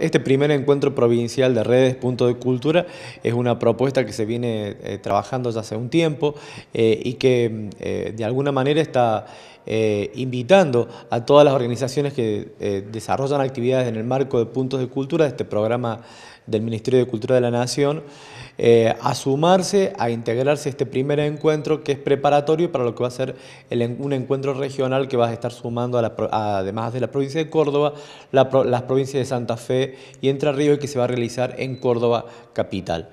Este primer encuentro provincial de redes Punto de Cultura es una propuesta que se viene eh, trabajando ya hace un tiempo eh, y que eh, de alguna manera está invitando a todas las organizaciones que desarrollan actividades en el marco de Puntos de Cultura, de este programa del Ministerio de Cultura de la Nación, a sumarse, a integrarse a este primer encuentro que es preparatorio para lo que va a ser un encuentro regional que va a estar sumando, a la, además de la provincia de Córdoba, las provincias de Santa Fe, y Entre y que se va a realizar en Córdoba Capital.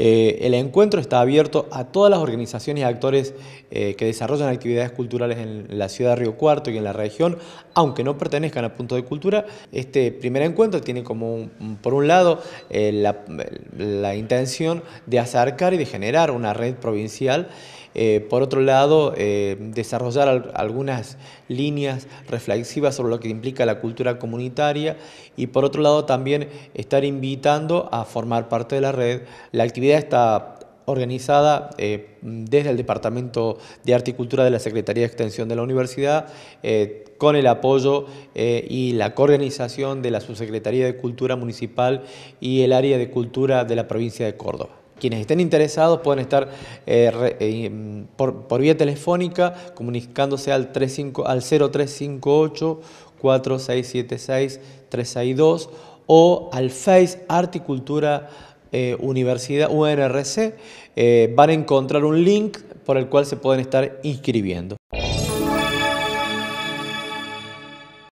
Eh, el encuentro está abierto a todas las organizaciones y actores eh, que desarrollan actividades culturales en la ciudad de Río Cuarto y en la región, aunque no pertenezcan a Punto de Cultura. Este primer encuentro tiene como, por un lado, eh, la, la intención de acercar y de generar una red provincial eh, por otro lado, eh, desarrollar algunas líneas reflexivas sobre lo que implica la cultura comunitaria y por otro lado también estar invitando a formar parte de la red. La actividad está organizada eh, desde el Departamento de Arte y Cultura de la Secretaría de Extensión de la Universidad, con el apoyo y la coorganización de la Subsecretaría de Cultura Municipal y el Área de Cultura de la provincia de Córdoba. Quienes estén interesados pueden estar eh, eh, em, por, vía telefónica comunicándose al, 35, al 0358 4676 362 o al Face Articultura eh, Universidad UNRC. van a encontrar un link por el cual se pueden estar inscribiendo.